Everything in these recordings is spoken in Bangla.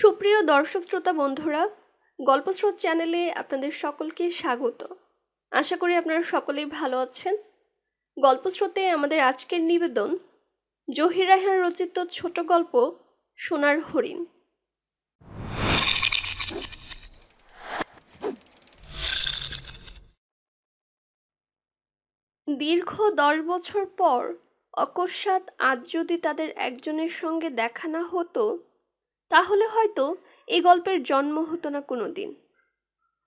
সুপ্রিয় দর্শক শ্রোতা বন্ধুরা গল্পস্রোত চ্যানেলে আপনাদের সকলকে স্বাগত আশা করি আপনারা সকলেই ভালো আছেন গল্পস্রোতে আমাদের আজকের নিবেদন জহির রাহান রচিত ছোট গল্প সোনার হরিণ দীর্ঘ দশ বছর পর অকস্মাৎ আজ যদি তাদের একজনের সঙ্গে দেখা না হতো তাহলে হয়তো এই গল্পের জন্ম হতো না কোনো দিন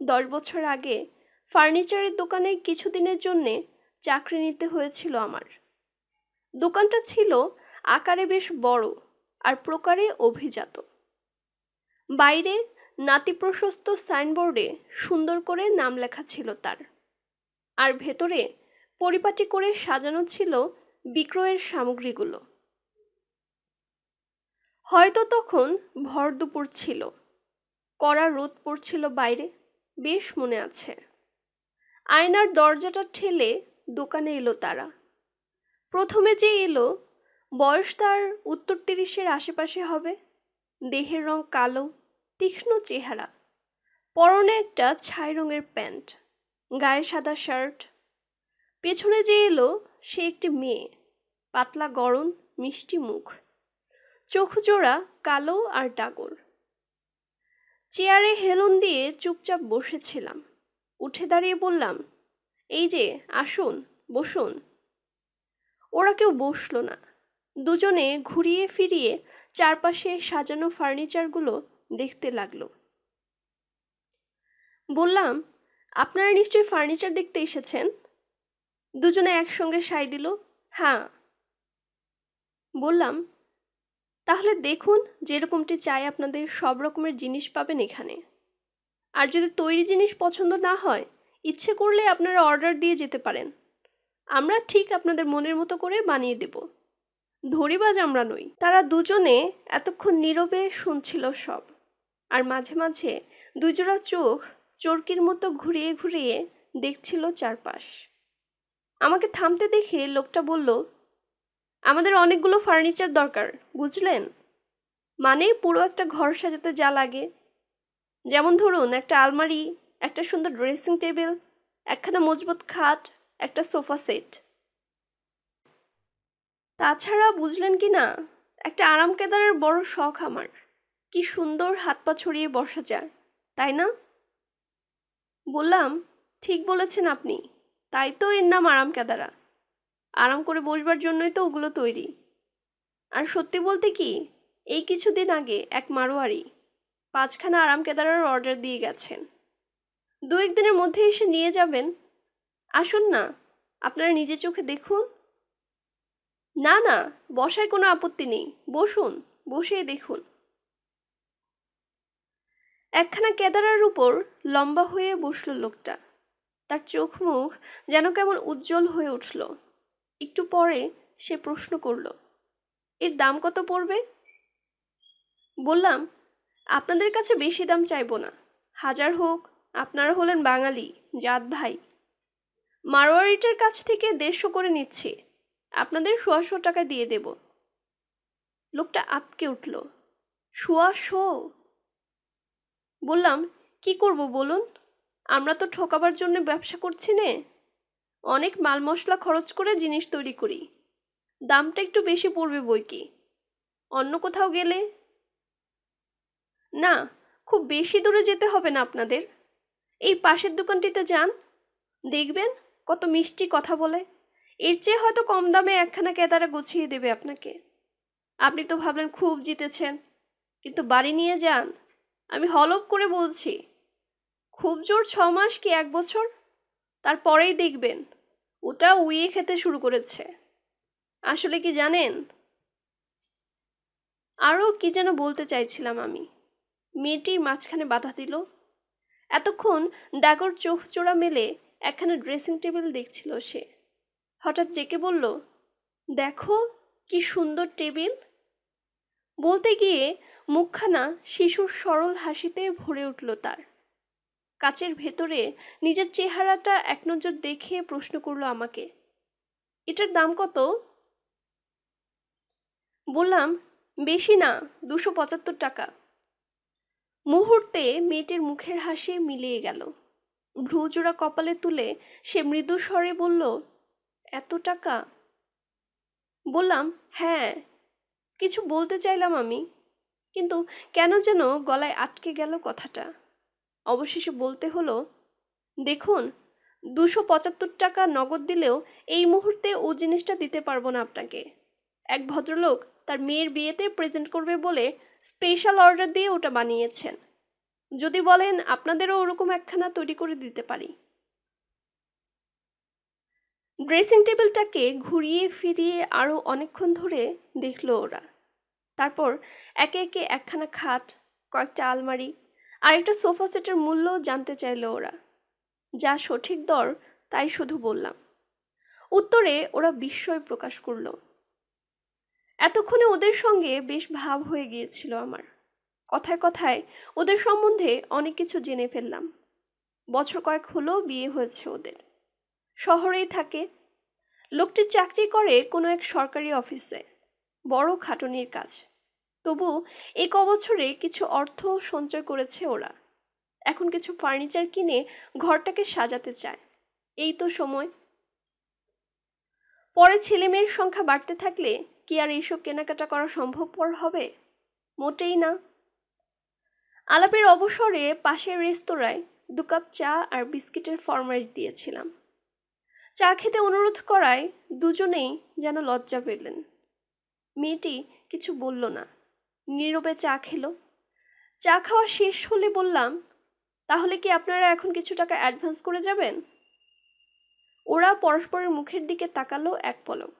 দশ বছর আগে ফার্নিচারের দোকানে কিছুদিনের জন্যে চাকরি নিতে হয়েছিল আমার দোকানটা ছিল আকারে বেশ বড় আর প্রকারে অভিজাত বাইরে নাতিপ্রশস্ত সাইনবোর্ডে সুন্দর করে নাম লেখা ছিল তার আর ভেতরে পরিপাটি করে সাজানো ছিল বিক্রয়ের সামগ্রীগুলো হয়তো তখন ভর দুপুর ছিল কড়া রোদ পড়ছিল বাইরে বেশ মনে আছে আয়নার দরজাটা ঠেলে দোকানে এলো তারা প্রথমে যে এলো বয়স তার উত্তর তিরিশের আশেপাশে হবে দেহের রং কালো তীক্ষ্ণ চেহারা পরনে একটা ছাই রঙের প্যান্ট গায়ে সাদা শার্ট পেছনে যে এলো সে একটি মেয়ে পাতলা গরম মিষ্টি মুখ চোখ জোড়া কালো আর ডাগর চেয়ারে হেলন দিয়ে চুপচাপ বসেছিলাম উঠে দাঁড়িয়ে বললাম এই যে আসুন বসুন ওরা কেউ বসল না দুজনে ঘুরিয়ে ফিরিয়ে চারপাশে সাজানো ফার্নিচারগুলো দেখতে লাগলো বললাম আপনারা নিশ্চয়ই ফার্নিচার দেখতে এসেছেন দুজনে একসঙ্গে সাই দিল হ্যাঁ বললাম তাহলে দেখুন যেরকমটি চাই আপনাদের সব রকমের জিনিস পাবেন এখানে আর যদি তৈরি জিনিস পছন্দ না হয় ইচ্ছে করলে আপনারা অর্ডার দিয়ে যেতে পারেন আমরা ঠিক আপনাদের মনের মতো করে বানিয়ে দেব ধরিবাজ আমরা নই তারা দুজনে এতক্ষণ নীরবে শুনছিল সব আর মাঝে মাঝে দুজোড়া চোখ চরকির মতো ঘুরিয়ে ঘুরিয়ে দেখছিল চারপাশ আমাকে থামতে দেখে লোকটা বলল আমাদের অনেকগুলো ফার্নিচার দরকার বুঝলেন মানে পুরো একটা ঘর সাজাতে যা লাগে যেমন ধরুন একটা আলমারি একটা সুন্দর ড্রেসিং টেবিল একখানা মজবুত খাট একটা সোফা সেট তাছাড়া বুঝলেন কি না একটা আরাম কেদারের বড় শখ আমার কি সুন্দর হাত পা ছড়িয়ে বসা যায় তাই না বললাম ঠিক বলেছেন আপনি তাই তো এর নাম আরাম কেদারা আরাম করে বসবার জন্যই তো ওগুলো তৈরি আর সত্যি বলতে কি এই কিছুদিন আগে এক মারোয়ারি পাঁচখানা আরাম কেদারার অর্ডার দিয়ে গেছেন দু একদিনের মধ্যে এসে নিয়ে যাবেন আসুন না আপনারা নিজে চোখে দেখুন না না বসায় কোনো আপত্তি নেই বসুন বসে দেখুন একখানা কেদারার উপর লম্বা হয়ে বসল লোকটা তার চোখ মুখ যেন কেমন উজ্জ্বল হয়ে উঠল একটু পরে সে প্রশ্ন করল এর দাম কত পড়বে বললাম আপনাদের কাছে বেশি দাম চাইব না হাজার হোক আপনারা হলেন বাঙালি জাত ভাই মারোয়ারিটার কাছ থেকে দেড়শো করে নিচ্ছি আপনাদের সোয়াশো টাকা দিয়ে দেব লোকটা আটকে উঠল সোয়াশো বললাম কি করব বলুন আমরা তো ঠকাবার জন্য ব্যবসা করছি না অনেক মাল মশলা খরচ করে জিনিস তৈরি করি দামটা একটু বেশি পড়বে বই কি অন্য কোথাও গেলে না খুব বেশি দূরে যেতে হবে না আপনাদের এই পাশের দোকানটিতে যান দেখবেন কত মিষ্টি কথা বলে এর চেয়ে হয়তো কম দামে একখানা কেদারা গুছিয়ে দেবে আপনাকে আপনি তো ভাবলেন খুব জিতেছেন কিন্তু বাড়ি নিয়ে যান আমি হলপ করে বলছি খুব জোর ছ মাস কি এক বছর তারপরেই দেখবেন ওটা উইয়ে খেতে শুরু করেছে আসলে কি জানেন আরও কি যেন বলতে চাইছিলাম আমি মেয়েটি মাঝখানে বাধা দিল এতক্ষণ ডাকর চোখ চোড়া মেলে একখানা ড্রেসিং টেবিল দেখছিল সে হঠাৎ ডেকে বলল দেখো কি সুন্দর টেবিল বলতে গিয়ে মুখখানা শিশুর সরল হাসিতে ভরে উঠল তার কাচের ভেতরে নিজের চেহারাটা এক নজর দেখে প্রশ্ন করলো আমাকে এটার দাম কত বললাম বেশি না দুশো পঁচাত্তর টাকা মুহূর্তে মেয়েটির মুখের হাসি মিলিয়ে গেল ভ্রুজোড়া কপালে তুলে সে মৃদু স্বরে বলল এত টাকা বললাম হ্যাঁ কিছু বলতে চাইলাম আমি কিন্তু কেন যেন গলায় আটকে গেল কথাটা অবশেষে বলতে হলো দেখুন দুশো পঁচাত্তর টাকা নগদ দিলেও এই মুহূর্তে ও জিনিসটা দিতে পারবো না আপনাকে এক ভদ্রলোক তার মেয়ের বিয়েতে প্রেজেন্ট করবে বলে স্পেশাল অর্ডার দিয়ে ওটা বানিয়েছেন যদি বলেন আপনাদেরও ওরকম একখানা তৈরি করে দিতে পারি ড্রেসিং টেবিলটাকে ঘুরিয়ে ফিরিয়ে আরও অনেকক্ষণ ধরে দেখল ওরা তারপর একে একে একখানা খাট কয়েকটা আলমারি আর একটা সোফা সেটের মূল্য জানতে চাইল ওরা যা সঠিক দর তাই শুধু বললাম উত্তরে ওরা বিস্ময় প্রকাশ করল এতক্ষণে ওদের সঙ্গে বেশ ভাব হয়ে গিয়েছিল আমার কথায় কথায় ওদের সম্বন্ধে অনেক কিছু জেনে ফেললাম বছর কয়েক হলো বিয়ে হয়েছে ওদের শহরেই থাকে লোকটি চাকরি করে কোনো এক সরকারি অফিসে বড় খাটনির কাজ তবু এই কবছরে কিছু অর্থ সঞ্চয় করেছে ওরা এখন কিছু ফার্নিচার কিনে ঘরটাকে সাজাতে চায় এই তো সময় পরে ছেলেমেয়ের সংখ্যা বাড়তে থাকলে কি আর এইসব কেনাকাটা করা সম্ভবপর হবে মোটেই না আলাপের অবসরে পাশের রেস্তোরাঁয় দু কাপ চা আর বিস্কিটের ফরমাইশ দিয়েছিলাম চা খেতে অনুরোধ করায় দুজনেই যেন লজ্জা পেলেন মেয়েটি কিছু বলল না নীরবে চা খেলো চা খাওয়া শেষ হলে বললাম তাহলে কি আপনারা এখন কিছু টাকা অ্যাডভান্স করে যাবেন ওরা পরস্পরের মুখের দিকে তাকালো এক পলক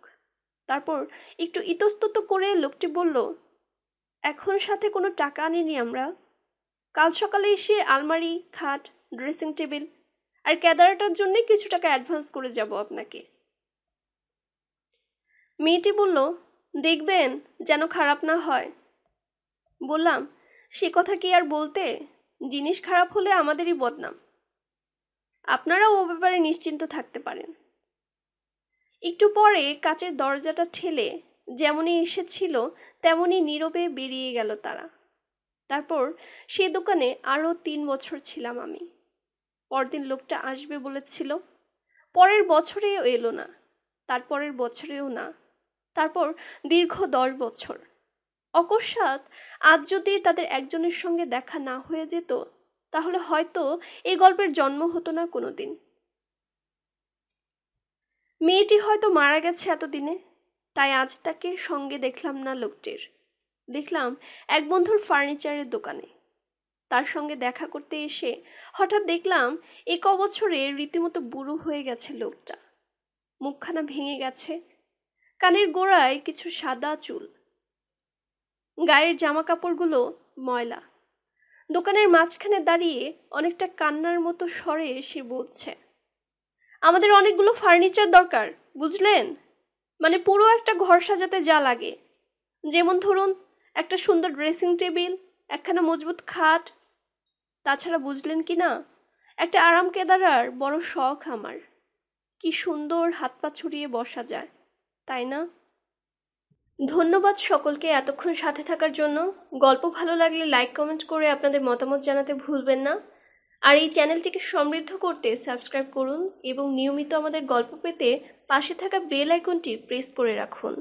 তারপর একটু ইতস্তত করে লোকটি বলল এখন সাথে কোনো টাকা আনিনি আমরা কাল সকালে এসে আলমারি খাট ড্রেসিং টেবিল আর ক্যাদারাটার জন্যে কিছু টাকা অ্যাডভান্স করে যাব আপনাকে মেয়েটি বলল দেখবেন যেন খারাপ না হয় বললাম সে কথা কি আর বলতে জিনিস খারাপ হলে আমাদেরই বদনাম আপনারাও ও ব্যাপারে নিশ্চিন্ত থাকতে পারেন একটু পরে কাচের দরজাটা ঠেলে যেমনই এসেছিল তেমনই নীরবে বেরিয়ে গেল তারা তারপর সে দোকানে আরও তিন বছর ছিলাম আমি পরদিন লোকটা আসবে বলেছিল পরের বছরেও এলো না তারপরের বছরেও না তারপর দীর্ঘ দশ বছর অকস্মাৎ আজ যদি তাদের একজনের সঙ্গে দেখা না হয়ে যেত তাহলে হয়তো এই গল্পের জন্ম হতো না কোনো দিন মেয়েটি হয়তো মারা গেছে এতদিনে তাই আজ তাকে সঙ্গে দেখলাম না লোকটির দেখলাম এক বন্ধুর ফার্নিচারের দোকানে তার সঙ্গে দেখা করতে এসে হঠাৎ দেখলাম এক বছরে রীতিমতো বুড়ো হয়ে গেছে লোকটা মুখখানা ভেঙে গেছে কানের গোড়ায় কিছু সাদা চুল গায়ের জামা কাপড়গুলো ময়লা দোকানের মাঝখানে দাঁড়িয়ে অনেকটা কান্নার মতো স্বরে সে বলছে আমাদের অনেকগুলো ফার্নিচার দরকার বুঝলেন মানে পুরো একটা ঘর সাজাতে যা লাগে যেমন ধরুন একটা সুন্দর ড্রেসিং টেবিল একখানা মজবুত খাট তাছাড়া বুঝলেন কি না একটা আরাম কেদারার বড় শখ আমার কি সুন্দর হাত পা ছড়িয়ে বসা যায় তাই না ধন্যবাদ সকলকে এতক্ষণ সাথে থাকার জন্য গল্প ভালো লাগলে লাইক কমেন্ট করে আপনাদের মতামত জানাতে ভুলবেন না আর এই চ্যানেলটিকে সমৃদ্ধ করতে সাবস্ক্রাইব করুন এবং নিয়মিত আমাদের গল্প পেতে পাশে থাকা বেল আইকনটি প্রেস করে রাখুন